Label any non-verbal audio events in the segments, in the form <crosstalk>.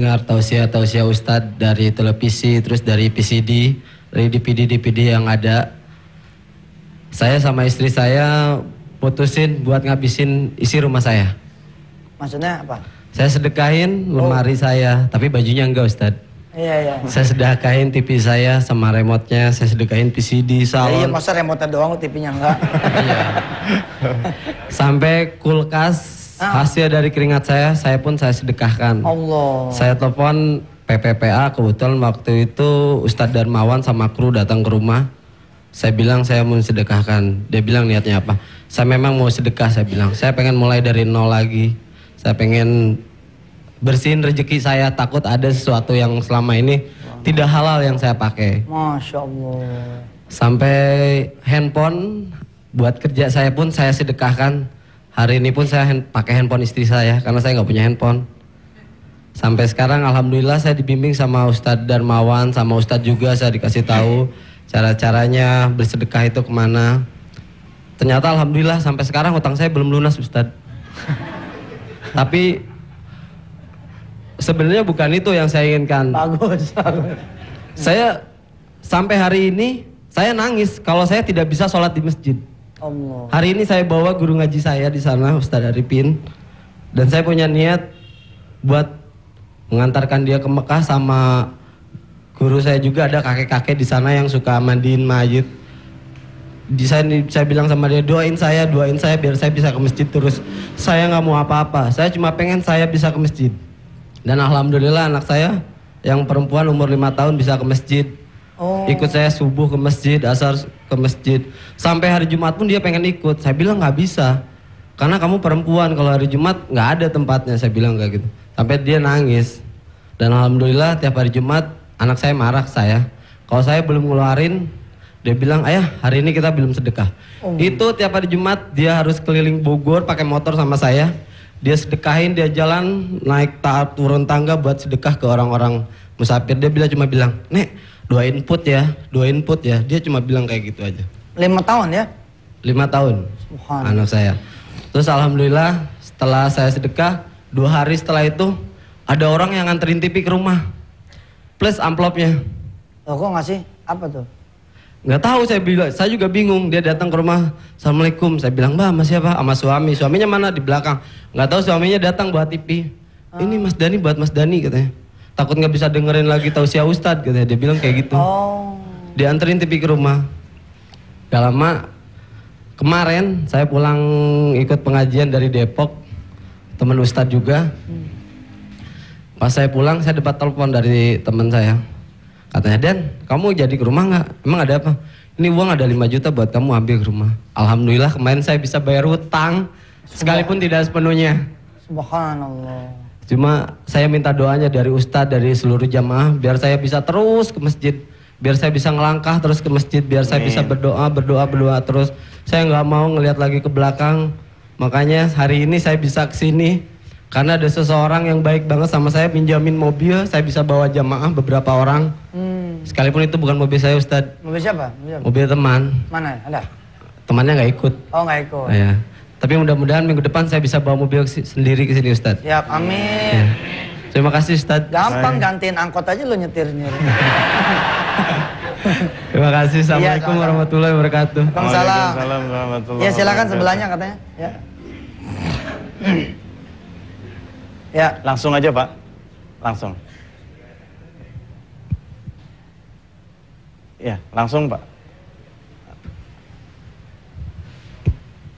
dengar tausiah-tausiah Ustadz dari televisi, terus dari PCD, dari DPD-DPD yang ada. Saya sama istri saya putusin buat ngabisin isi rumah saya. Maksudnya apa? Saya sedekahin oh. lemari oh. saya, tapi bajunya enggak Ustadz. Iya, iya. Saya sedekahin TV saya sama remotenya, saya sedekahin PCD, salon. Ya, iya, iya masa remotenya doang TV-nya enggak? iya. <laughs> Sampai kulkas Ah. Hasil dari keringat saya, saya pun saya sedekahkan. Allah. Saya telepon PPPA kebetulan waktu itu Ustadz Darmawan sama kru datang ke rumah. Saya bilang saya mau sedekahkan. Dia bilang niatnya apa? Saya memang mau sedekah, saya bilang. Saya pengen mulai dari nol lagi. Saya pengen bersihin rezeki saya takut ada sesuatu yang selama ini tidak halal yang saya pakai. Masya Allah. Sampai handphone buat kerja saya pun saya sedekahkan Hari ini pun saya hand, pakai handphone istri saya karena saya nggak punya handphone. Sampai sekarang alhamdulillah saya dibimbing sama Ustadz Darmawan, sama Ustadz juga saya dikasih tahu cara-caranya bersedekah itu kemana. Ternyata alhamdulillah sampai sekarang utang saya belum lunas Ustadz. <laughs> Tapi sebenarnya bukan itu yang saya inginkan. Bagus, bagus. Saya sampai hari ini saya nangis kalau saya tidak bisa sholat di masjid. Allah. Hari ini saya bawa guru ngaji saya di sana Ustaz Arifin dan saya punya niat buat mengantarkan dia ke Mekah sama guru saya juga ada kakek-kakek di sana yang suka mandiin mayit. Di saya, saya bilang sama dia doain saya, doain saya biar saya bisa ke masjid terus. Saya nggak mau apa-apa, saya cuma pengen saya bisa ke masjid. Dan alhamdulillah anak saya yang perempuan umur lima tahun bisa ke masjid Oh. Ikut saya subuh ke masjid, asar ke masjid. Sampai hari Jumat pun dia pengen ikut. Saya bilang nggak bisa. Karena kamu perempuan, kalau hari Jumat nggak ada tempatnya. Saya bilang kayak gitu. Sampai dia nangis. Dan alhamdulillah tiap hari Jumat anak saya marah saya. Kalau saya belum ngeluarin, dia bilang, ayah hari ini kita belum sedekah. Oh. Itu tiap hari Jumat dia harus keliling Bogor pakai motor sama saya. Dia sedekahin, dia jalan naik taat turun tangga buat sedekah ke orang-orang musafir. Dia bilang cuma bilang, Nek, dua input ya dua input ya dia cuma bilang kayak gitu aja lima tahun ya lima tahun Subhan. anak saya terus alhamdulillah setelah saya sedekah dua hari setelah itu ada orang yang nganterin TV ke rumah plus amplopnya oh, kok ngasih apa tuh nggak tahu saya bilang saya juga bingung dia datang ke rumah assalamualaikum saya bilang mbak sama siapa sama suami suaminya mana di belakang nggak tahu suaminya datang buat TV ah. ini Mas Dani buat Mas Dani katanya takut nggak bisa dengerin lagi tausiah ustad gitu ya dia bilang kayak gitu oh. dianterin TV ke rumah gak lama kemarin saya pulang ikut pengajian dari Depok teman ustad juga hmm. pas saya pulang saya dapat telepon dari teman saya katanya Den, kamu jadi ke rumah nggak emang ada apa ini uang ada 5 juta buat kamu ambil ke rumah Alhamdulillah kemarin saya bisa bayar hutang sekalipun tidak sepenuhnya Subhanallah Cuma saya minta doanya dari Ustadz, dari seluruh jamaah, biar saya bisa terus ke masjid, biar saya bisa ngelangkah terus ke masjid, biar Amin. saya bisa berdoa, berdoa, berdoa terus. Saya nggak mau ngelihat lagi ke belakang. Makanya hari ini saya bisa ke sini karena ada seseorang yang baik banget sama saya pinjamin mobil, saya bisa bawa jamaah beberapa orang. Hmm. Sekalipun itu bukan mobil saya Ustadz. Mobil siapa? Mobil, siapa? mobil teman. Mana? Ada? Temannya nggak ikut. Oh nggak ikut. Nah, tapi mudah-mudahan minggu depan saya bisa bawa mobil sendiri ke sini Ustadz. Ya, amin. Ya. Terima kasih Ustadz. Gampang Hai. gantiin angkot aja lo nyetir nyetir. <laughs> Terima kasih. Iya, Assalamualaikum ya, warahmatullahi wabarakatuh. Waalaikumsalam. salah. Ya silakan sebelahnya katanya. Ya. ya. Langsung aja Pak. Langsung. Ya, langsung Pak.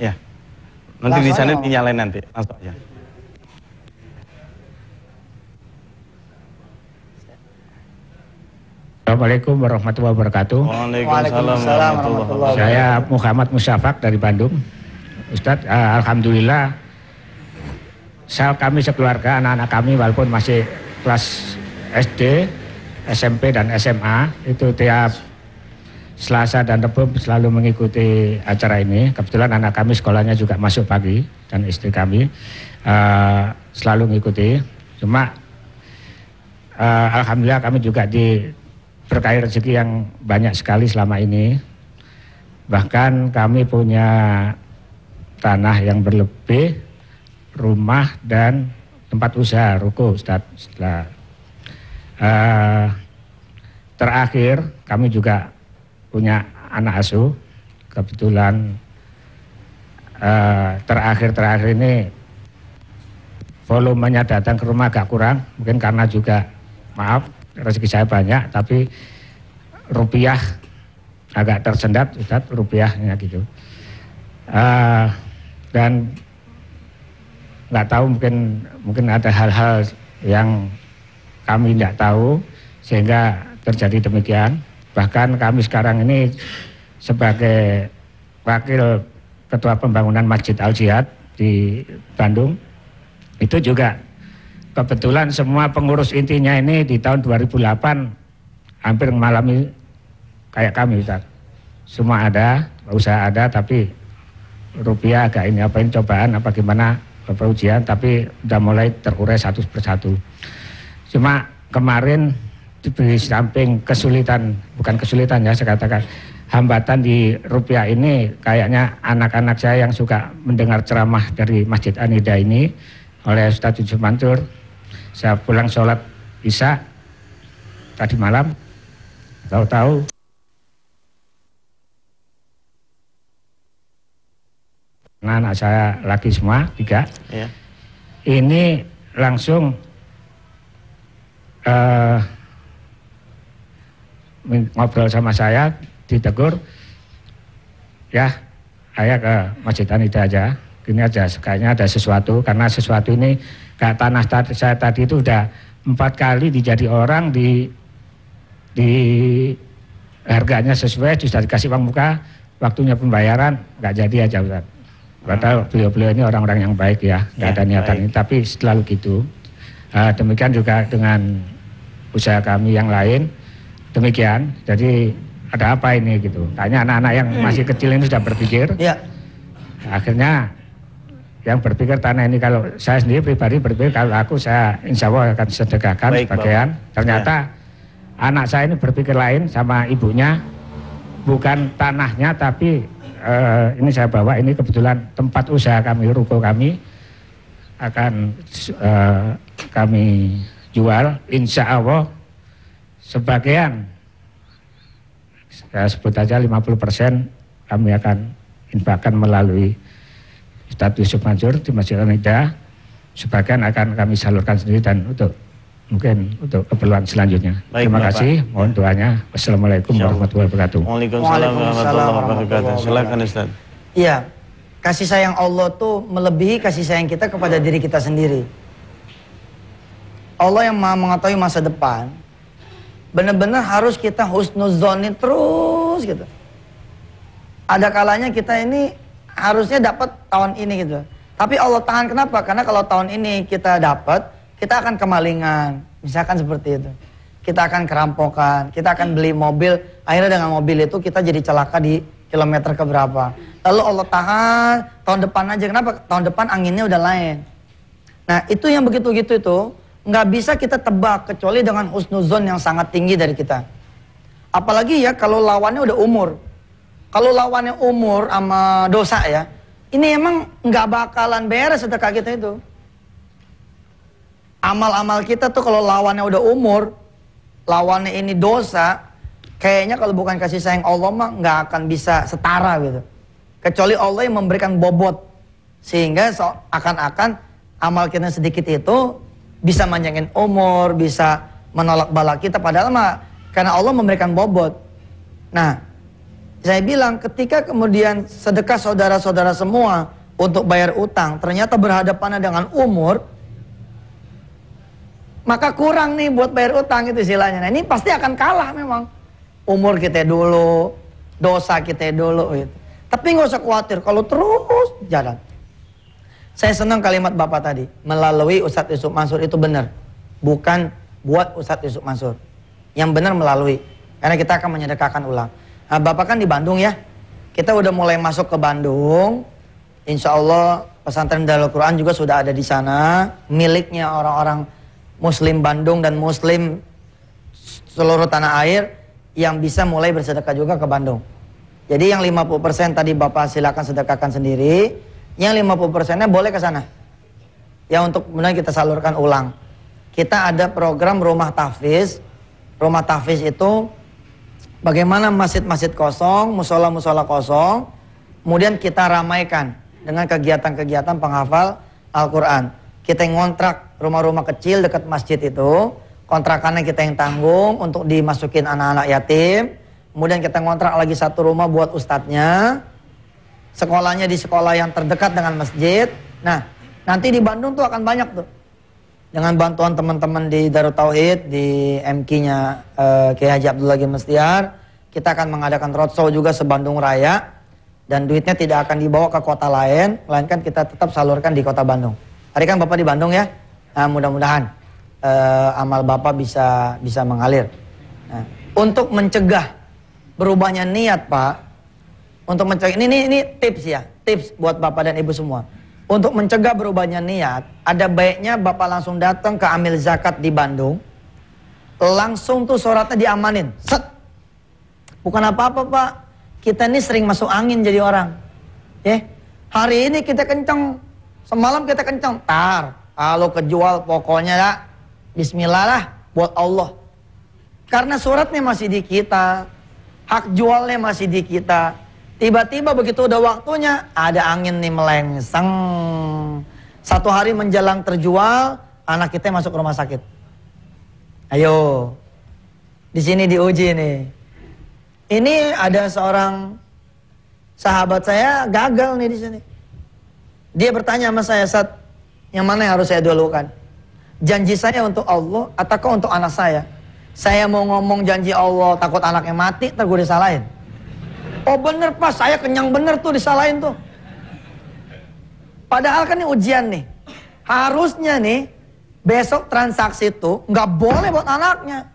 Ya. Nanti di sana dinyalain nanti, langsung aja. Assalamualaikum warahmatullahi wabarakatuh. Waalaikumsalam, warahmatullahi wabarakatuh. Saya Muhammad Musafak dari Bandung. Ustadz, uh, alhamdulillah saya kami sekeluarga anak-anak kami walaupun masih kelas SD, SMP dan SMA itu tiap Selasa dan Rabu selalu mengikuti acara ini. Kebetulan anak kami sekolahnya juga masuk pagi dan istri kami uh, selalu mengikuti. Cuma uh, alhamdulillah kami juga diberkahi rezeki yang banyak sekali selama ini. Bahkan kami punya tanah yang berlebih, rumah dan tempat usaha ruko Ustaz. Setelah uh, terakhir kami juga punya anak asuh. Kebetulan eh, terakhir-terakhir ini volumenya datang ke rumah agak kurang, mungkin karena juga maaf rezeki saya banyak, tapi rupiah agak tersendat, Ustaz, rupiahnya gitu. Uh, dan nggak tahu mungkin mungkin ada hal-hal yang kami tidak tahu sehingga terjadi demikian. Bahkan kami sekarang ini sebagai wakil ketua pembangunan Masjid Al Jihad di Bandung itu juga kebetulan semua pengurus intinya ini di tahun 2008 hampir mengalami kayak kami Ustaz. Semua ada, usaha ada tapi rupiah agak ini apa ini cobaan apa gimana ujian tapi udah mulai terurai satu persatu. Cuma kemarin di samping kesulitan bukan kesulitan ya saya katakan hambatan di rupiah ini kayaknya anak-anak saya yang suka mendengar ceramah dari Masjid Anida ini oleh Ustadz Yusuf Mansur saya pulang sholat bisa tadi malam tahu-tahu anak saya lagi semua tiga ya. ini langsung uh, ngobrol sama saya, ditegur, ya saya ke Masjid Anida aja, ini aja, kayaknya ada sesuatu, karena sesuatu ini kayak tanah tadi, saya tadi itu udah empat kali dijadi orang di di harganya sesuai, sudah dikasih uang muka, waktunya pembayaran, nggak jadi aja Ustaz. Padahal hmm. beliau-beliau ini orang-orang yang baik ya, nggak ya, ada niatan ini, tapi selalu gitu. Uh, demikian juga dengan usaha kami yang lain, demikian jadi ada apa ini gitu tanya anak-anak yang hmm. masih kecil ini sudah berpikir ya. akhirnya yang berpikir tanah ini kalau saya sendiri pribadi berpikir kalau aku saya insya Allah akan sedekahkan Baik, sebagian ternyata ya. anak saya ini berpikir lain sama ibunya bukan tanahnya tapi uh, ini saya bawa ini kebetulan tempat usaha kami ruko kami akan uh, kami jual insya Allah sebagian saya sebut aja 50% kami akan infakan melalui Ustadz Yusuf Mansur di Masjid al Sebagian akan kami salurkan sendiri dan untuk mungkin untuk keperluan selanjutnya. Baik, Terima Bapak. kasih, mohon doanya. Wassalamualaikum warahmatullahi wabarakatuh. Waalaikumsalam warahmatullahi wabarakatuh. Silakan Ustaz. Iya, kasih sayang Allah tuh melebihi kasih sayang kita kepada diri kita sendiri. Allah yang maha mengetahui masa depan, benar-benar harus kita husnuzonin terus gitu. Ada kalanya kita ini harusnya dapat tahun ini gitu. Tapi Allah tahan kenapa? Karena kalau tahun ini kita dapat, kita akan kemalingan. Misalkan seperti itu. Kita akan kerampokan, kita akan beli mobil. Akhirnya dengan mobil itu kita jadi celaka di kilometer keberapa. Lalu Allah tahan tahun depan aja. Kenapa? Tahun depan anginnya udah lain. Nah itu yang begitu-gitu itu nggak bisa kita tebak kecuali dengan husnuzon yang sangat tinggi dari kita. Apalagi ya kalau lawannya udah umur. Kalau lawannya umur sama dosa ya, ini emang nggak bakalan beres sedekah kita itu. Amal-amal kita tuh kalau lawannya udah umur, lawannya ini dosa, kayaknya kalau bukan kasih sayang Allah mah nggak akan bisa setara gitu. Kecuali Allah yang memberikan bobot, sehingga so, akan-akan amal kita sedikit itu bisa manjangin umur, bisa menolak bala kita. Padahal mah karena Allah memberikan bobot. Nah, saya bilang ketika kemudian sedekah saudara-saudara semua untuk bayar utang, ternyata berhadapan dengan umur, maka kurang nih buat bayar utang itu istilahnya. Nah, ini pasti akan kalah memang. Umur kita dulu, dosa kita dulu gitu. Tapi nggak usah khawatir kalau terus jalan. Saya senang kalimat Bapak tadi, melalui Ustadz Yusuf Mansur itu benar. Bukan buat Ustadz Yusuf Mansur. Yang benar melalui. Karena kita akan menyedekahkan ulang. Nah, Bapak kan di Bandung ya. Kita udah mulai masuk ke Bandung. Insya Allah pesantren Dalil Quran juga sudah ada di sana. Miliknya orang-orang Muslim Bandung dan Muslim seluruh tanah air yang bisa mulai bersedekah juga ke Bandung. Jadi yang 50% tadi Bapak silakan sedekahkan sendiri. Yang 50 persennya boleh ke sana. Ya untuk kemudian kita salurkan ulang. Kita ada program rumah tahfiz. Rumah tahfiz itu bagaimana masjid-masjid kosong, musola-musola kosong, kemudian kita ramaikan dengan kegiatan-kegiatan penghafal Al-Quran. Kita yang ngontrak rumah-rumah kecil dekat masjid itu, kontrakannya kita yang tanggung untuk dimasukin anak-anak yatim, kemudian kita ngontrak lagi satu rumah buat ustadznya, sekolahnya di sekolah yang terdekat dengan masjid. Nah, nanti di Bandung tuh akan banyak tuh. Dengan bantuan teman-teman di Darut Tauhid, di MK-nya eh, Kiai Haji Lagi Mestiar, kita akan mengadakan roadshow juga se Bandung raya dan duitnya tidak akan dibawa ke kota lain, melainkan kita tetap salurkan di kota Bandung. Hari kan Bapak di Bandung ya, nah, mudah-mudahan eh, amal Bapak bisa bisa mengalir. Nah, untuk mencegah berubahnya niat Pak, untuk mencegah ini, ini ini tips ya, tips buat bapak dan ibu semua. Untuk mencegah berubahnya niat, ada baiknya bapak langsung datang ke amil zakat di Bandung, langsung tuh suratnya diamanin. Set. Bukan apa-apa pak, kita ini sering masuk angin jadi orang. Ya, hari ini kita kenceng, semalam kita kenceng, tar. Kalau kejual pokoknya ya, Bismillah lah buat Allah. Karena suratnya masih di kita, hak jualnya masih di kita, Tiba-tiba begitu udah waktunya, ada angin nih melengseng. Satu hari menjelang terjual, anak kita masuk rumah sakit. Ayo, di sini diuji nih. Ini ada seorang sahabat saya gagal nih di sini. Dia bertanya sama saya, saat yang mana yang harus saya dulukan? Janji saya untuk Allah ataukah untuk anak saya? Saya mau ngomong janji Allah, takut anaknya mati, terus gue Oh bener pas saya kenyang bener tuh disalahin tuh. Padahal kan ini ujian nih. Harusnya nih besok transaksi itu nggak boleh buat anaknya.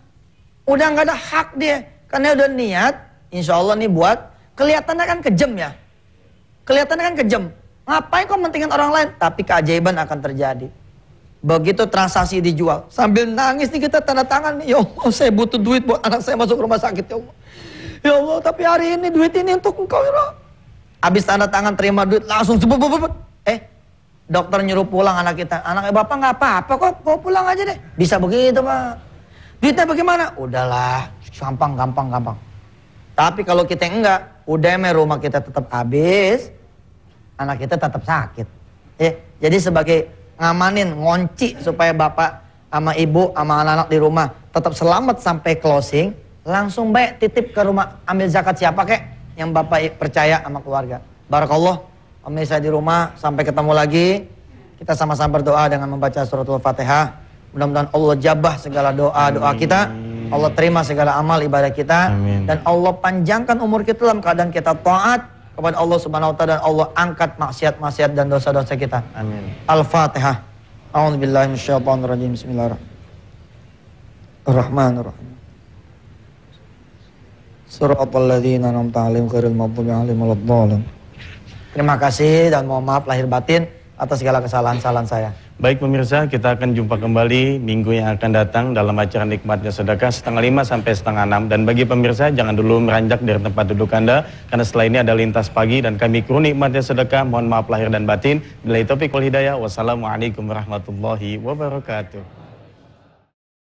Udah nggak ada hak dia karena udah niat. Insya Allah nih buat kelihatannya kan kejem ya. Kelihatannya kan kejem. Ngapain kok mentingin orang lain? Tapi keajaiban akan terjadi. Begitu transaksi dijual, sambil nangis nih kita tanda tangan, ya Allah saya butuh duit buat anak saya masuk rumah sakit ya Allah. Ya Allah, tapi hari ini duit ini untuk engkau ya Habis tanda tangan terima duit langsung sebut Eh, dokter nyuruh pulang anak kita. Anaknya bapak nggak apa-apa kok, kok pulang aja deh. Bisa begitu pak. Duitnya bagaimana? Udahlah, gampang, gampang, gampang. Tapi kalau kita enggak, udah emang rumah kita tetap habis, anak kita tetap sakit. Ya, jadi sebagai ngamanin, ngonci supaya bapak sama ibu sama anak-anak di rumah tetap selamat sampai closing, Langsung baik titip ke rumah ambil zakat siapa kek yang Bapak percaya sama keluarga. Barakallah pemirsa di rumah sampai ketemu lagi. Kita sama-sama berdoa dengan membaca surat al Fatihah. Mudah-mudahan Allah jabah segala doa-doa kita. Allah terima segala amal ibadah kita Amin. dan Allah panjangkan umur kita dalam keadaan kita taat kepada Allah Subhanahu wa taala dan Allah angkat maksiat-maksiat dan dosa-dosa kita. Amin. Al-Fatihah. A'udzubillahi Bismillahirrahmanirrahim. Bismillahirrahmanirrahim. Terima kasih dan mohon maaf lahir batin atas segala kesalahan-kesalahan saya. Baik pemirsa, kita akan jumpa kembali minggu yang akan datang dalam acara Nikmatnya Sedekah setengah lima sampai setengah enam. Dan bagi pemirsa, jangan dulu meranjak dari tempat duduk Anda, karena setelah ini ada lintas pagi dan kami kru Nikmatnya Sedekah. Mohon maaf lahir dan batin. Bila itu Hidayah, wassalamualaikum warahmatullahi wabarakatuh.